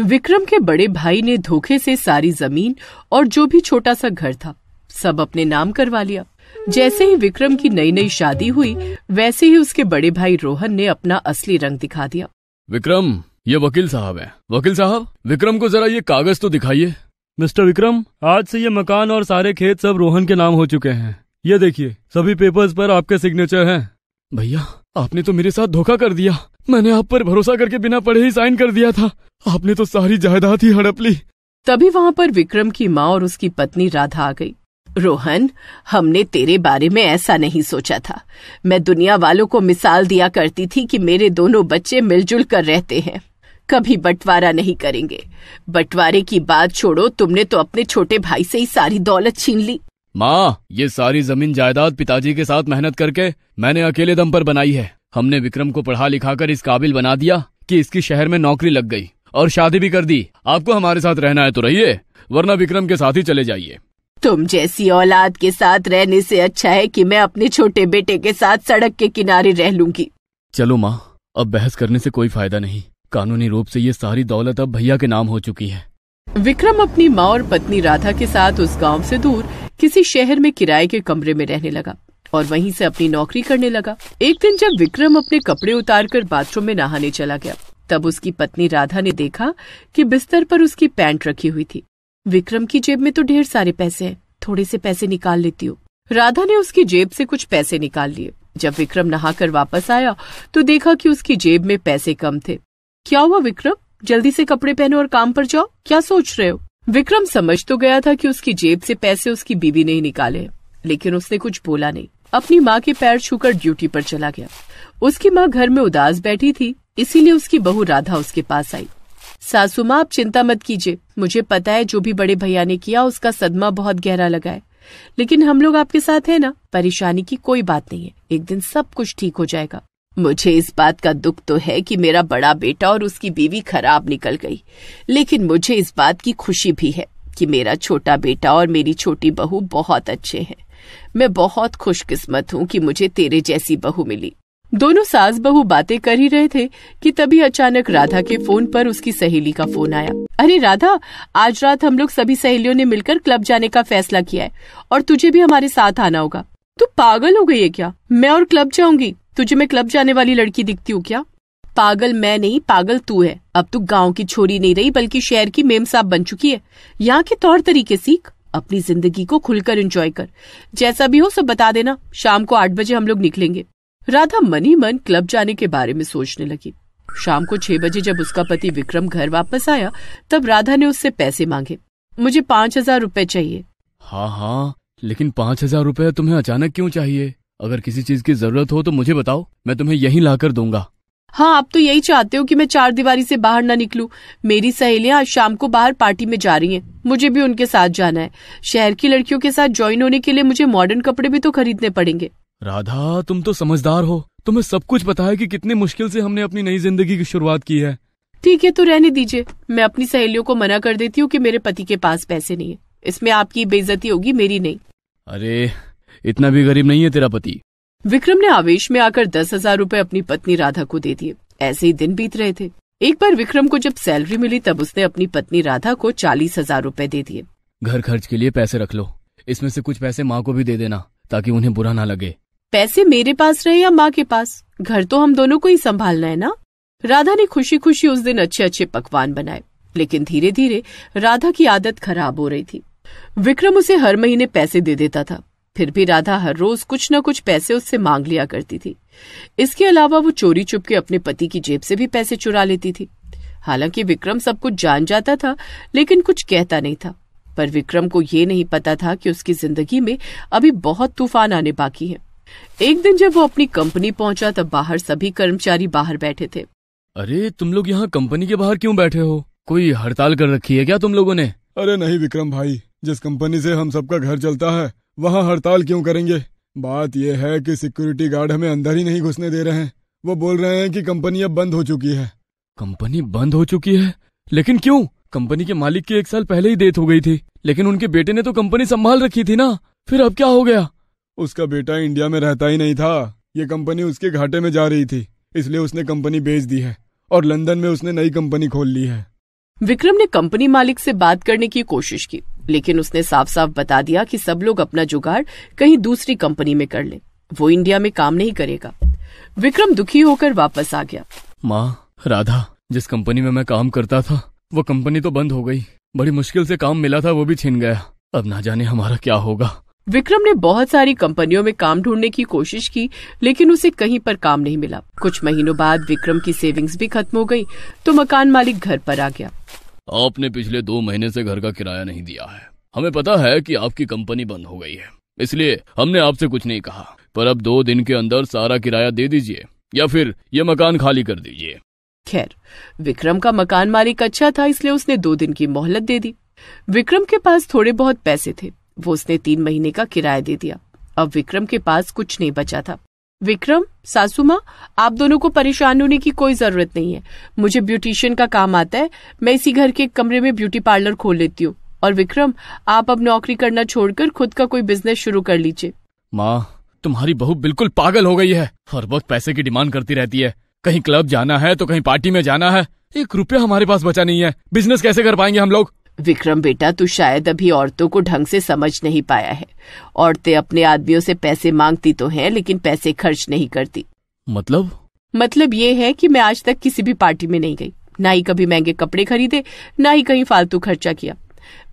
विक्रम के बड़े भाई ने धोखे से सारी जमीन और जो भी छोटा सा घर था सब अपने नाम करवा लिया जैसे ही विक्रम की नई नई शादी हुई वैसे ही उसके बड़े भाई रोहन ने अपना असली रंग दिखा दिया विक्रम ये वकील साहब है वकील साहब विक्रम को जरा ये कागज तो दिखाइए मिस्टर विक्रम आज से ये मकान और सारे खेत सब रोहन के नाम हो चुके हैं ये देखिए सभी पेपर्स पर आपके सिग्नेचर हैं भैया आपने तो मेरे साथ धोखा कर दिया मैंने आप पर भरोसा करके बिना पढ़े ही साइन कर दिया था आपने तो सारी जायदाद ही हड़प ली तभी वहाँ पर विक्रम की माँ और उसकी पत्नी राधा आ गई रोहन हमने तेरे बारे में ऐसा नहीं सोचा था मैं दुनिया वालों को मिसाल दिया करती थी कि मेरे दोनों बच्चे मिलजुल कर रहते हैं कभी बंटवारा नहीं करेंगे बंटवारे की बात छोड़ो तुमने तो अपने छोटे भाई से ही सारी दौलत छीन ली माँ ये सारी जमीन जायदाद पिताजी के साथ मेहनत करके मैंने अकेले दम पर बनाई है हमने विक्रम को पढ़ा लिखा कर इस काबिल बना दिया कि इसकी शहर में नौकरी लग गई और शादी भी कर दी आपको हमारे साथ रहना है तो रहिए वरना विक्रम के साथ ही चले जाइए तुम जैसी औलाद के साथ रहने से अच्छा है कि मैं अपने छोटे बेटे के साथ सड़क के किनारे रह लूंगी चलो माँ अब बहस करने से कोई फायदा नहीं कानूनी रूप से ये सारी दौलत अब भैया के नाम हो चुकी है विक्रम अपनी माँ और पत्नी राधा के साथ उस गांव से दूर किसी शहर में किराए के कमरे में रहने लगा और वहीं से अपनी नौकरी करने लगा एक दिन जब विक्रम अपने कपड़े उतार कर बाथरूम में नहाने चला गया तब उसकी पत्नी राधा ने देखा कि बिस्तर पर उसकी पैंट रखी हुई थी विक्रम की जेब में तो ढेर सारे पैसे हैं थोड़े से पैसे निकाल लेती हूँ राधा ने उसकी जेब से कुछ पैसे निकाल लिए जब विक्रम नहाकर वापस आया तो देखा कि उसकी जेब में पैसे कम थे क्या हुआ विक्रम जल्दी से कपड़े पहनो और काम पर जाओ क्या सोच रहे हो विक्रम समझ तो गया था कि उसकी जेब से पैसे उसकी बीवी ने ही निकाले लेकिन उसने कुछ बोला नहीं अपनी माँ के पैर छूकर ड्यूटी पर चला गया उसकी माँ घर में उदास बैठी थी इसीलिए उसकी बहू राधा उसके पास आई सासू माँ आप चिंता मत कीजिए मुझे पता है जो भी बड़े भैया ने किया उसका सदमा बहुत गहरा लगा है लेकिन हम लोग आपके साथ है ना परेशानी की कोई बात नहीं है एक दिन सब कुछ ठीक हो जाएगा मुझे इस बात का दुख तो है कि मेरा बड़ा बेटा और उसकी बीवी खराब निकल गई लेकिन मुझे इस बात की खुशी भी है कि मेरा छोटा बेटा और मेरी छोटी बहू बहुत अच्छे हैं मैं बहुत खुशकिस्मत हूँ कि मुझे तेरे जैसी बहू मिली दोनों सास बहू बातें कर ही रहे थे कि तभी अचानक राधा के फोन पर उसकी सहेली का फोन आया अरे राधा आज रात हम लोग सभी सहेलियों ने मिलकर क्लब जाने का फैसला किया है और तुझे भी हमारे साथ आना होगा तू पागल हो गई है क्या मैं और क्लब जाऊंगी तुझे मैं क्लब जाने वाली लड़की दिखती हूँ क्या पागल मैं नहीं पागल तू है अब तू गांव की छोरी नहीं रही बल्कि शहर की मेम साहब बन चुकी है यहाँ के तौर तरीके सीख अपनी जिंदगी को खुलकर एंजॉय कर जैसा भी हो सब बता देना शाम को आठ बजे हम लोग निकलेंगे राधा मनी मन क्लब जाने के बारे में सोचने लगी शाम को छह बजे जब उसका पति विक्रम घर वापस आया तब राधा ने उससे पैसे मांगे मुझे पाँच हजार रूपए चाहिए हाँ हाँ लेकिन पाँच हजार रूपए तुम्हें अचानक क्यों चाहिए अगर किसी चीज की जरूरत हो तो मुझे बताओ मैं तुम्हें यहीं लाकर दूंगा हाँ आप तो यही चाहते हो कि मैं चार दीवारी से बाहर ना निकलूं मेरी सहेलियां आज शाम को बाहर पार्टी में जा रही हैं मुझे भी उनके साथ जाना है शहर की लड़कियों के साथ ज्वाइन होने के लिए मुझे मॉडर्न कपड़े भी तो खरीदने पड़ेंगे राधा तुम तो समझदार हो तुम्हें सब कुछ पता है कि कितने मुश्किल से हमने अपनी नई जिंदगी की शुरुआत की है ठीक है तो रहने दीजिए मैं अपनी सहेलियों को मना कर देती हूँ कि मेरे पति के पास पैसे नहीं है इसमें आपकी बेइज्जती होगी मेरी नहीं अरे इतना भी गरीब नहीं है तेरा पति विक्रम ने आवेश में आकर दस हजार रूपए अपनी पत्नी राधा को दे दिए ऐसे ही दिन बीत रहे थे एक बार विक्रम को जब सैलरी मिली तब उसने अपनी पत्नी राधा को चालीस हजार रूपए दे दिए घर खर्च के लिए पैसे रख लो इसमें से कुछ पैसे माँ को भी दे देना ताकि उन्हें बुरा ना लगे पैसे मेरे पास रहे या माँ के पास घर तो हम दोनों को ही संभालना है ना राधा ने खुशी खुशी उस दिन अच्छे अच्छे पकवान बनाए लेकिन धीरे धीरे राधा की आदत खराब हो रही थी विक्रम उसे हर महीने पैसे दे देता था फिर भी राधा हर रोज कुछ न कुछ पैसे उससे मांग लिया करती थी इसके अलावा वो चोरी चुप के अपने पति की जेब से भी पैसे चुरा लेती थी हालांकि विक्रम सब कुछ जान जाता था लेकिन कुछ कहता नहीं था पर विक्रम को ये नहीं पता था कि उसकी जिंदगी में अभी बहुत तूफान आने बाकी है एक दिन जब वो अपनी कंपनी पहुंचा तब बाहर सभी कर्मचारी बाहर बैठे थे अरे तुम लोग यहाँ कंपनी के बाहर क्यों बैठे हो कोई हड़ताल कर रखी है क्या तुम लोगों ने अरे नहीं विक्रम भाई जिस कंपनी से हम सबका घर चलता है वहाँ हड़ताल क्यों करेंगे बात यह है कि सिक्योरिटी गार्ड हमें अंदर ही नहीं घुसने दे रहे हैं वो बोल रहे हैं कि कंपनी अब बंद हो चुकी है कंपनी बंद हो चुकी है लेकिन क्यों कंपनी के मालिक की एक साल पहले ही डेथ हो गई थी लेकिन उनके बेटे ने तो कंपनी संभाल रखी थी ना फिर अब क्या हो गया उसका बेटा इंडिया में रहता ही नहीं था ये कंपनी उसके घाटे में जा रही थी इसलिए उसने कंपनी बेच दी है और लंदन में उसने नई कंपनी खोल ली है विक्रम ने कंपनी मालिक से बात करने की कोशिश की लेकिन उसने साफ साफ बता दिया कि सब लोग अपना जुगाड़ कहीं दूसरी कंपनी में कर ले वो इंडिया में काम नहीं करेगा विक्रम दुखी होकर वापस आ गया माँ राधा जिस कंपनी में मैं काम करता था वो कंपनी तो बंद हो गई बड़ी मुश्किल से काम मिला था वो भी छिन गया अब ना जाने हमारा क्या होगा विक्रम ने बहुत सारी कंपनियों में काम ढूंढने की कोशिश की लेकिन उसे कहीं पर काम नहीं मिला कुछ महीनों बाद विक्रम की सेविंग्स भी खत्म हो गई तो मकान मालिक घर पर आ गया आपने पिछले दो महीने से घर का किराया नहीं दिया है हमें पता है कि आपकी कंपनी बंद हो गई है इसलिए हमने आपसे कुछ नहीं कहा पर अब दो दिन के अंदर सारा किराया दे दीजिए या फिर ये मकान खाली कर दीजिए खैर विक्रम का मकान मालिक अच्छा था इसलिए उसने दो दिन की मोहलत दे दी विक्रम के पास थोड़े बहुत पैसे थे वो उसने तीन महीने का किराया दे दिया अब विक्रम के पास कुछ नहीं बचा था विक्रम सासू माँ आप दोनों को परेशान होने की कोई जरूरत नहीं है मुझे ब्यूटिशियन का काम आता है मैं इसी घर के एक कमरे में ब्यूटी पार्लर खोल लेती हूँ और विक्रम आप अब नौकरी करना छोड़कर खुद का कोई बिजनेस शुरू कर लीजिए माँ तुम्हारी बहू बिल्कुल पागल हो गई है हर वक्त पैसे की डिमांड करती रहती है कहीं क्लब जाना है तो कहीं पार्टी में जाना है एक रुपया हमारे पास बचा नहीं है बिजनेस कैसे कर पाएंगे हम लोग विक्रम बेटा तू शायद अभी औरतों को ढंग से समझ नहीं पाया है औरतें अपने आदमियों से पैसे मांगती तो हैं लेकिन पैसे खर्च नहीं करती मतलब मतलब ये है कि मैं आज तक किसी भी पार्टी में नहीं गई ना ही कभी महंगे कपड़े खरीदे ना ही कहीं फालतू खर्चा किया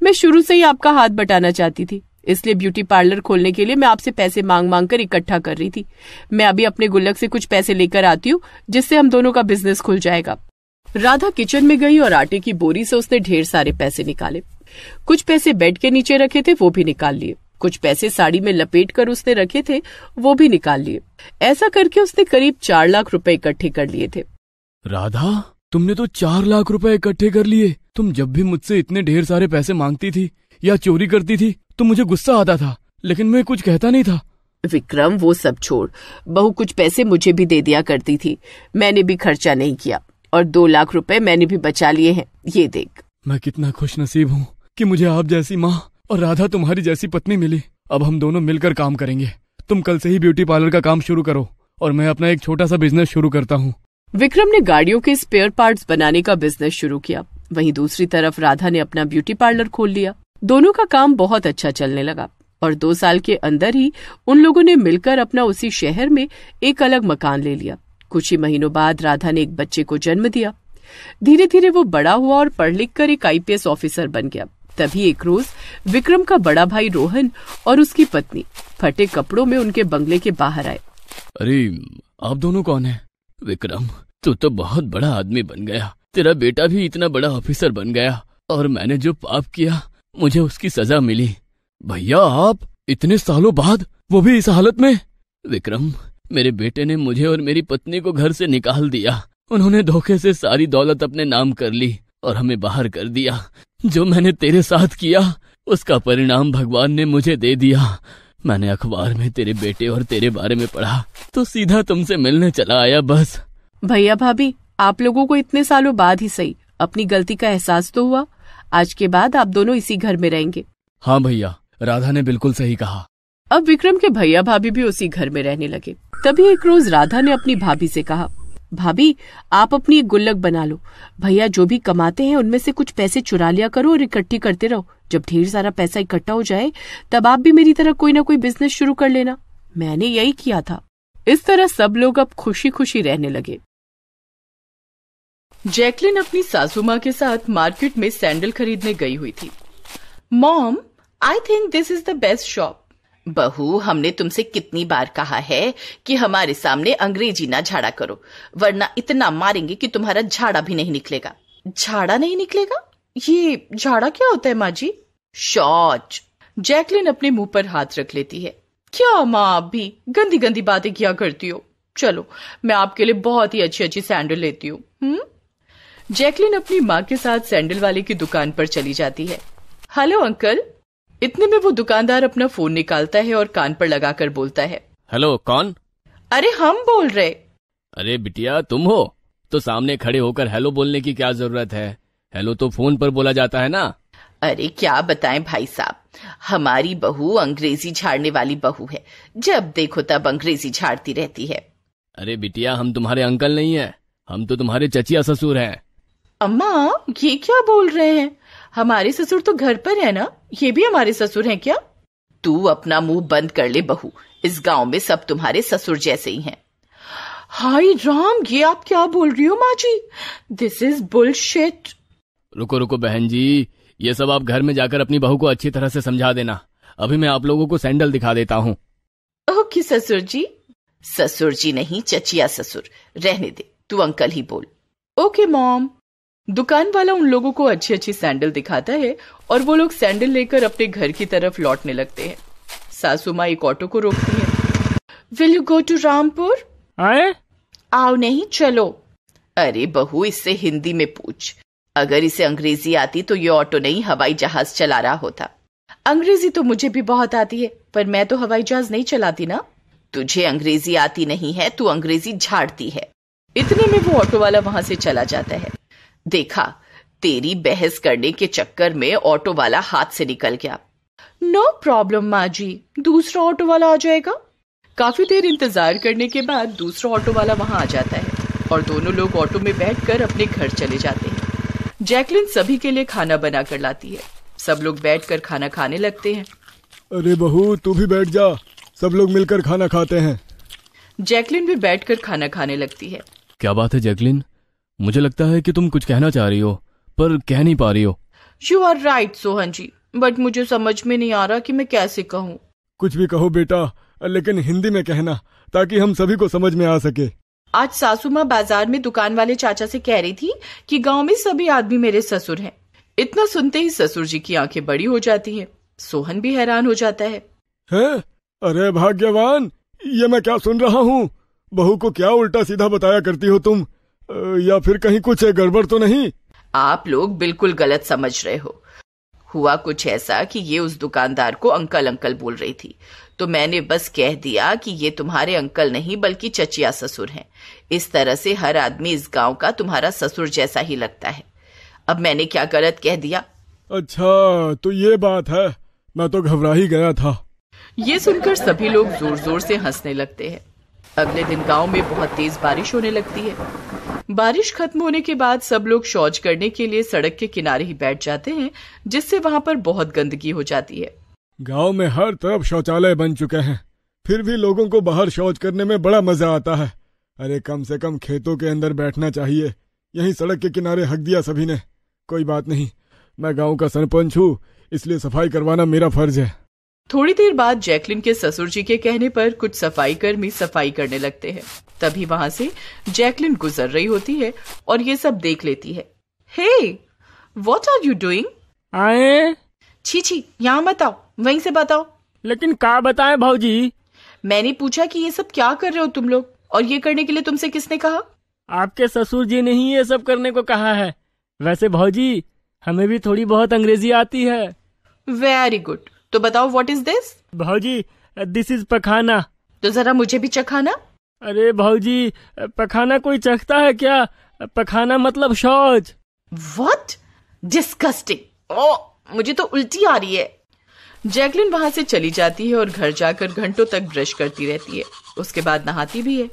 मैं शुरू से ही आपका हाथ बटाना चाहती थी इसलिए ब्यूटी पार्लर खोलने के लिए मैं आपसे पैसे मांग मांग कर इकट्ठा कर रही थी मैं अभी अपने गुल्लक से कुछ पैसे लेकर आती हूँ जिससे हम दोनों का बिजनेस खुल जाएगा राधा किचन में गई और आटे की बोरी से उसने ढेर सारे पैसे निकाले कुछ पैसे बेड के नीचे रखे थे वो भी निकाल लिए कुछ पैसे साड़ी में लपेट कर उसने रखे थे वो भी निकाल लिए ऐसा करके उसने करीब चार लाख रुपए इकट्ठे कर लिए थे राधा तुमने तो चार लाख रुपए इकट्ठे कर लिए तुम जब भी मुझसे इतने ढेर सारे पैसे मांगती थी या चोरी करती थी तो मुझे गुस्सा आता था लेकिन मैं कुछ कहता नहीं था विक्रम वो सब छोड़ बहु कुछ पैसे मुझे भी दे दिया करती थी मैंने भी खर्चा नहीं किया और दो लाख रुपए मैंने भी बचा लिए हैं ये देख मैं कितना खुश नसीब हूँ कि मुझे आप जैसी माँ और राधा तुम्हारी जैसी पत्नी मिली अब हम दोनों मिलकर काम करेंगे तुम कल से ही ब्यूटी पार्लर का काम शुरू करो और मैं अपना एक छोटा सा बिजनेस शुरू करता हूँ विक्रम ने गाड़ियों के स्पेयर पार्ट्स बनाने का बिजनेस शुरू किया वहीं दूसरी तरफ राधा ने अपना ब्यूटी पार्लर खोल लिया दोनों का काम बहुत अच्छा चलने लगा और दो साल के अंदर ही उन लोगों ने मिलकर अपना उसी शहर में एक अलग मकान ले लिया कुछ ही महीनों बाद राधा ने एक बच्चे को जन्म दिया धीरे धीरे वो बड़ा हुआ और पढ़ लिख कर एक आईपीएस ऑफिसर बन गया तभी एक रोज विक्रम का बड़ा भाई रोहन और उसकी पत्नी फटे कपड़ों में उनके बंगले के बाहर आए अरे आप दोनों कौन है विक्रम तू तो बहुत बड़ा आदमी बन गया तेरा बेटा भी इतना बड़ा ऑफिसर बन गया और मैंने जो पाप किया मुझे उसकी सजा मिली भैया आप इतने सालों बाद वो भी इस हालत में विक्रम मेरे बेटे ने मुझे और मेरी पत्नी को घर से निकाल दिया उन्होंने धोखे से सारी दौलत अपने नाम कर ली और हमें बाहर कर दिया जो मैंने तेरे साथ किया उसका परिणाम भगवान ने मुझे दे दिया मैंने अखबार में तेरे बेटे और तेरे बारे में पढ़ा तो सीधा तुमसे मिलने चला आया बस भैया भाभी आप लोगों को इतने सालों बाद ही सही अपनी गलती का एहसास तो हुआ आज के बाद आप दोनों इसी घर में रहेंगे हाँ भैया राधा ने बिल्कुल सही कहा अब विक्रम के भैया भाभी भी उसी घर में रहने लगे तभी एक रोज राधा ने अपनी भाभी से कहा भाभी आप अपनी एक गुल्लक बना लो भैया जो भी कमाते हैं उनमें से कुछ पैसे चुरा लिया करो और इकट्ठी करते रहो जब ढेर सारा पैसा इकट्ठा हो जाए तब आप भी मेरी तरह कोई ना कोई बिजनेस शुरू कर लेना मैंने यही किया था इस तरह सब लोग अब खुशी खुशी रहने लगे जैकलिन अपनी सासू माँ के साथ मार्केट में सैंडल खरीदने गई हुई थी mom I think this is the best shop बहू हमने तुमसे कितनी बार कहा है कि हमारे सामने अंग्रेजी ना झाड़ा करो वरना इतना मारेंगे कि तुम्हारा झाड़ा भी नहीं निकलेगा झाड़ा नहीं निकलेगा ये झाड़ा क्या होता है माँ जी शौच जैकलिन अपने मुंह पर हाथ रख लेती है क्या माँ आप भी गंदी गंदी बातें किया करती हो चलो मैं आपके लिए बहुत ही अच्छी अच्छी सैंडल लेती हूँ जैकलिन अपनी माँ के साथ सैंडल वाले की दुकान पर चली जाती है हेलो अंकल इतने में वो दुकानदार अपना फोन निकालता है और कान पर लगाकर बोलता है हेलो कौन अरे हम बोल रहे अरे बिटिया तुम हो तो सामने खड़े होकर हेलो बोलने की क्या जरूरत है हेलो तो फोन पर बोला जाता है ना अरे क्या बताएं भाई साहब हमारी बहू अंग्रेजी झाड़ने वाली बहू है जब देखो तब अंग्रेजी झाड़ती रहती है अरे बिटिया हम तुम्हारे अंकल नहीं है हम तो तुम्हारे चचिया ससुर हैं अम्मा ये क्या बोल रहे हैं हमारे ससुर तो घर पर है ना ये भी हमारे ससुर हैं क्या तू अपना मुंह बंद कर ले बहू इस गांव में सब तुम्हारे ससुर जैसे ही हैं हाय राम ये आप क्या बोल रही हो माँ जी दिस इज बुलशिट रुको रुको बहन जी ये सब आप घर में जाकर अपनी बहू को अच्छी तरह से समझा देना अभी मैं आप लोगों को सैंडल दिखा देता हूँ ओके ससुर जी ससुर जी नहीं चचिया ससुर रहने दे तू अंकल ही बोल ओके मॉम दुकान वाला उन लोगों को अच्छी अच्छी सैंडल दिखाता है और वो लोग सैंडल लेकर अपने घर की तरफ लौटने लगते हैं सासू माँ एक ऑटो को रोकती है will you go to Rampur आए? आओ नहीं चलो अरे बहू इससे हिंदी में पूछ अगर इसे अंग्रेजी आती तो ये ऑटो नहीं हवाई जहाज चला रहा होता अंग्रेजी तो मुझे भी बहुत आती है पर मैं तो हवाई जहाज नहीं चलाती ना तुझे अंग्रेजी आती नहीं है तू अंग्रेजी झाड़ती है इतने में वो ऑटो वाला वहां से चला जाता है देखा तेरी बहस करने के चक्कर में ऑटो वाला हाथ से निकल गया नो प्रॉब्लम माँ जी दूसरा ऑटो वाला आ जाएगा काफी देर इंतजार करने के बाद दूसरा ऑटो वाला वहाँ आ जाता है और दोनों लोग ऑटो में बैठकर अपने घर चले जाते हैं जैकलिन सभी के लिए खाना बना कर लाती है सब लोग बैठ कर खाना खाने लगते हैं अरे बहू तू भी बैठ जा सब लोग मिलकर खाना खाते हैं जैकलिन भी बैठकर खाना खाने लगती है क्या बात है जैकलिन मुझे लगता है कि तुम कुछ कहना चाह रही हो पर कह नहीं पा रही हो you are right Sohan ji but मुझे समझ में नहीं आ रहा कि मैं कैसे कहूँ कुछ भी कहो बेटा लेकिन हिंदी में कहना ताकि हम सभी को समझ में आ सके आज सासू माँ बाजार में दुकान वाले चाचा से कह रही थी कि गांव में सभी आदमी मेरे ससुर हैं। इतना सुनते ही ससुर जी की आंखें बड़ी हो जाती हैं। सोहन भी हैरान हो जाता है, है? अरे भाग्यवान ये मैं क्या सुन रहा हूँ बहू को क्या उल्टा सीधा बताया करती हो तुम या फिर कहीं कुछ गड़बड़ तो नहीं आप लोग बिल्कुल गलत समझ रहे हो हुआ कुछ ऐसा कि ये उस दुकानदार को अंकल अंकल बोल रही थी तो मैंने बस कह दिया कि ये तुम्हारे अंकल नहीं बल्कि चचिया ससुर हैं इस तरह से हर आदमी इस गांव का तुम्हारा ससुर जैसा ही लगता है अब मैंने क्या गलत कह दिया अच्छा तो ये बात है मैं तो घबरा ही गया था ये सुनकर सभी लोग जोर जोर से हंसने लगते हैं अगले दिन गांव में बहुत तेज बारिश होने लगती है बारिश खत्म होने के बाद सब लोग शौच करने के लिए सड़क के किनारे ही बैठ जाते हैं जिससे वहाँ पर बहुत गंदगी हो जाती है गांव में हर तरफ शौचालय बन चुके हैं फिर भी लोगों को बाहर शौच करने में बड़ा मजा आता है अरे कम से कम खेतों के अंदर बैठना चाहिए यही सड़क के किनारे हक दिया सभी ने कोई बात नहीं मैं गांव का सरपंच हूँ इसलिए सफाई करवाना मेरा फर्ज है थोड़ी देर बाद जैकलिन के ससुर जी के कहने पर कुछ सफाई कर्मी सफाई करने लगते हैं तभी वहां से जैकलिन गुजर रही होती है और ये सब देख लेती है hey what are you doing आए छी छी यहाँ बताओ वहीं से बताओ लेकिन क्या बताए भाजी मैंने पूछा कि ये सब क्या कर रहे हो तुम लोग और ये करने के लिए तुमसे किसने कहा आपके ससुर जी ने ही ये सब करने को कहा है वैसे भाजी हमें भी थोड़ी बहुत अंग्रेजी आती है वेरी गुड तो बताओ what is this bhaji this is pakhana तो जरा मुझे भी चखाना अरे भाजी पखाना कोई चखता है क्या पखाना मतलब शौच व्हाट डिस्कस्टिंग ओ मुझे तो उल्टी आ रही है जैकलिन वहां से चली जाती है और घर जाकर घंटों तक ब्रश करती रहती है उसके बाद नहाती भी है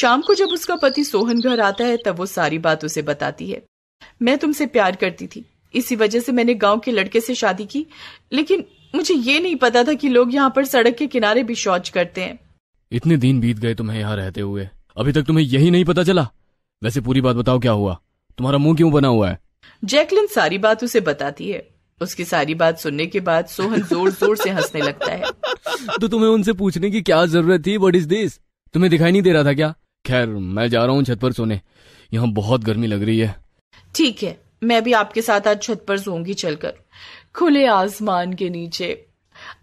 शाम को जब उसका पति सोहन घर आता है तब वो सारी बात उसे बताती है मैं तुमसे प्यार करती थी इसी वजह से मैंने गांव के लड़के से शादी की लेकिन मुझे ये नहीं पता था कि लोग यहाँ पर सड़क के किनारे भी शौच करते हैं इतने दिन बीत गए तुम्हें यहाँ रहते हुए अभी तक तुम्हें यही नहीं पता चला वैसे पूरी बात बताओ क्या हुआ तुम्हारा मुंह क्यों बना हुआ है जैकलिन सारी बात उसे बताती है उसकी सारी बात सुनने के बाद सोहन जोर जोर से हंसने लगता है तो तुम्हें उनसे पूछने की क्या जरूरत थी वट इज दिस तुम्हें दिखाई नहीं दे रहा था क्या खैर मैं जा रहा हूँ छत पर सोने यहाँ बहुत गर्मी लग रही है ठीक है मैं भी आपके साथ आज छत पर सोऊंगी चलकर खुले आसमान के नीचे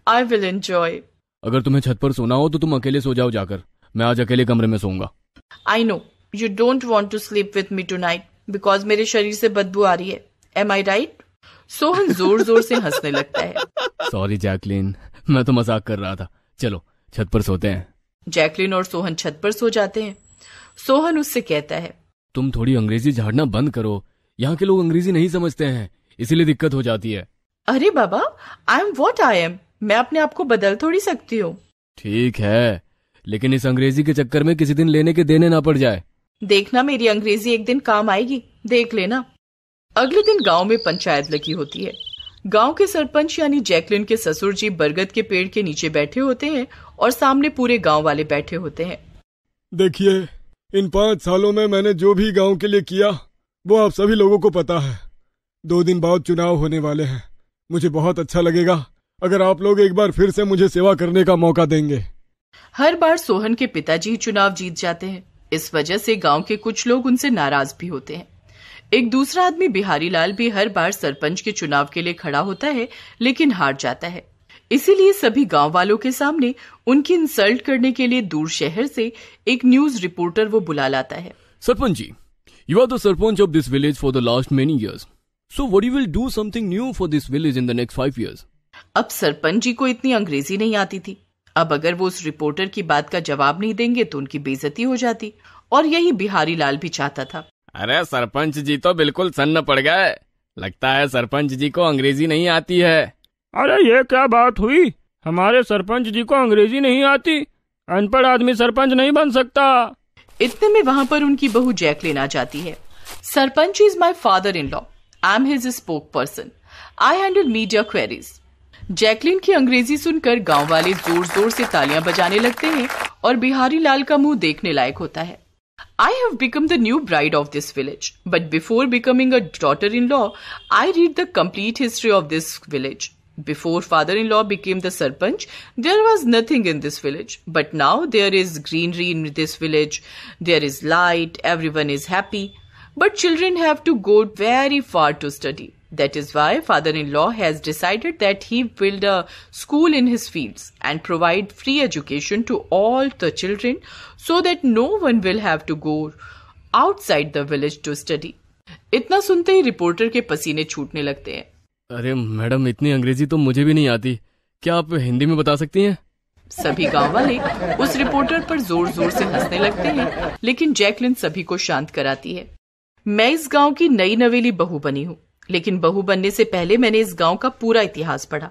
आई विल एंजॉय अगर तुम्हें छत पर सोना हो तो तुम अकेले सो जाओ जाकर मैं आज अकेले कमरे में सोऊंगा I know you don't want to sleep with me tonight because मेरे शरीर से बदबू आ रही है एम आई राइट सोहन जोर जोर से हंसने लगता है सॉरी जैकलिन मैं तो मजाक कर रहा था चलो छत पर सोते हैं जैकलिन और सोहन छत पर सो जाते हैं सोहन उससे कहता है तुम थोड़ी अंग्रेजी झाड़ना बंद करो यहाँ के लोग अंग्रेजी नहीं समझते हैं इसीलिए दिक्कत हो जाती है अरे बाबा I am what I am मैं अपने आप को बदल थोड़ी सकती हूँ ठीक है लेकिन इस अंग्रेजी के चक्कर में किसी दिन लेने के देने ना पड़ जाए देखना मेरी अंग्रेजी एक दिन काम आएगी देख लेना अगले दिन गांव में पंचायत लगी होती है गांव के सरपंच यानी जैकलिन के ससुर जी बरगद के पेड़ के नीचे बैठे होते हैं और सामने पूरे गांव वाले बैठे होते हैं देखिए इन पाँच सालों में मैंने जो भी गांव के लिए किया वो आप सभी लोगों को पता है दो दिन बाद चुनाव होने वाले हैं मुझे बहुत अच्छा लगेगा अगर आप लोग एक बार फिर से मुझे सेवा करने का मौका देंगे हर बार सोहन के पिताजी चुनाव जीत जाते हैं इस वजह से गांव के कुछ लोग उनसे नाराज भी होते हैं एक दूसरा आदमी बिहारी लाल भी हर बार सरपंच के चुनाव के लिए खड़ा होता है लेकिन हार जाता है इसीलिए सभी गांव वालों के सामने उनकी इंसल्ट करने के लिए दूर शहर से एक न्यूज रिपोर्टर वो बुला लाता है sarpanch ji you are the sarpanch of this village for the last many years so what you will do something new for this village in the next five years अब सरपंच जी को इतनी अंग्रेजी नहीं आती थी अब अगर वो उस रिपोर्टर की बात का जवाब नहीं देंगे तो उनकी बेजती हो जाती और यही बिहारी लाल भी चाहता था अरे सरपंच जी तो बिल्कुल सन्न पड़ गए लगता है सरपंच जी को अंग्रेजी नहीं आती है अरे ये क्या बात हुई हमारे सरपंच जी को अंग्रेजी नहीं आती अनपढ़ आदमी सरपंच नहीं बन सकता इतने में वहाँ पर उनकी बहू जैकलिन आ जाती है sarpanch is my father in law I am his spoke person I handle media queries Jacqueline की अंग्रेजी सुनकर गांव वाले जोर जोर से तालियां बजाने लगते हैं और बिहारी लाल का मुंह देखने लायक होता है I have become the new bride of this village but before becoming a daughter in law I read the complete history of this village before father in law became the sarpanch there was nothing in this village but now there is greenery in this village there is light everyone is happy But children have to go very far to study. That is why father-in-law has decided that he build a school in his fields and provide free education to all the children so that no one will have to go outside the village to study. इतना सुनते ही reporter के पसीने छूटने लगते हैं अरे madam इतनी अंग्रेजी तो मुझे भी नहीं आती क्या आप हिंदी में बता सकती हैं सभी गांव वाले उस रिपोर्टर पर जोर जोर से हंसने लगते हैं लेकिन जैकलिन सभी को शांत कराती है मैं इस गांव की नई नवेली बहू बनी हूं लेकिन बहू बनने से पहले मैंने इस गांव का पूरा इतिहास पढ़ा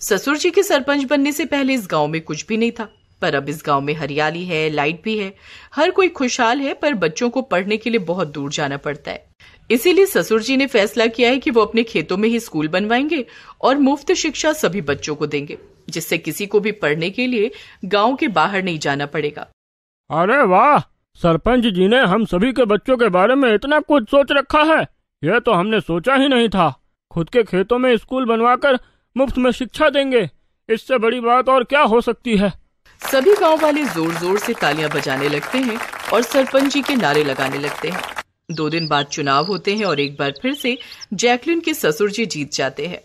ससुर जी के सरपंच बनने से पहले इस गांव में कुछ भी नहीं था पर अब इस गांव में हरियाली है लाइट भी है हर कोई खुशहाल है पर बच्चों को पढ़ने के लिए बहुत दूर जाना पड़ता है इसीलिए ससुर जी ने फैसला किया है कि वो अपने खेतों में ही स्कूल बनवाएंगे और मुफ्त शिक्षा सभी बच्चों को देंगे जिससे किसी को भी पढ़ने के लिए गांव के बाहर नहीं जाना पड़ेगा अरे वाह सरपंच जी ने हम सभी के बच्चों के बारे में इतना कुछ सोच रखा है यह तो हमने सोचा ही नहीं था खुद के खेतों में स्कूल बनवाकर मुफ्त में शिक्षा देंगे इससे बड़ी बात और क्या हो सकती है सभी गांव वाले जोर जोर से तालियां बजाने लगते हैं और सरपंच जी के नारे लगाने लगते हैं दो दिन बाद चुनाव होते हैं और एक बार फिर से जैकलिन के ससुर जी जीत जाते हैं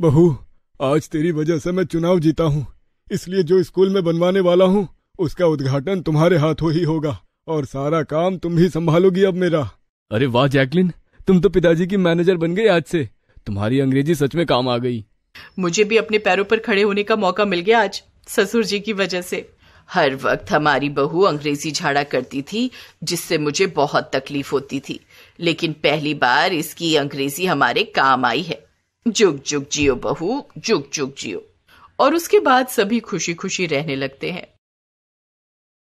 बहू आज तेरी वजह से मैं चुनाव जीता हूँ इसलिए जो स्कूल में बनवाने वाला हूँ उसका उद्घाटन तुम्हारे हाथों ही होगा और सारा काम तुम ही संभालोगी अब मेरा अरे वाह जैकलिन तुम तो पिताजी की मैनेजर बन गई आज से तुम्हारी अंग्रेजी सच में काम आ गई मुझे भी अपने पैरों पर खड़े होने का मौका मिल गया आज ससुर जी की वजह से हर वक्त हमारी बहू अंग्रेजी झाड़ा करती थी जिससे मुझे बहुत तकलीफ होती थी लेकिन पहली बार इसकी अंग्रेजी हमारे काम आई है जुग जुग जियो बहू जुग जुग जियो और उसके बाद सभी खुशी खुशी रहने लगते हैं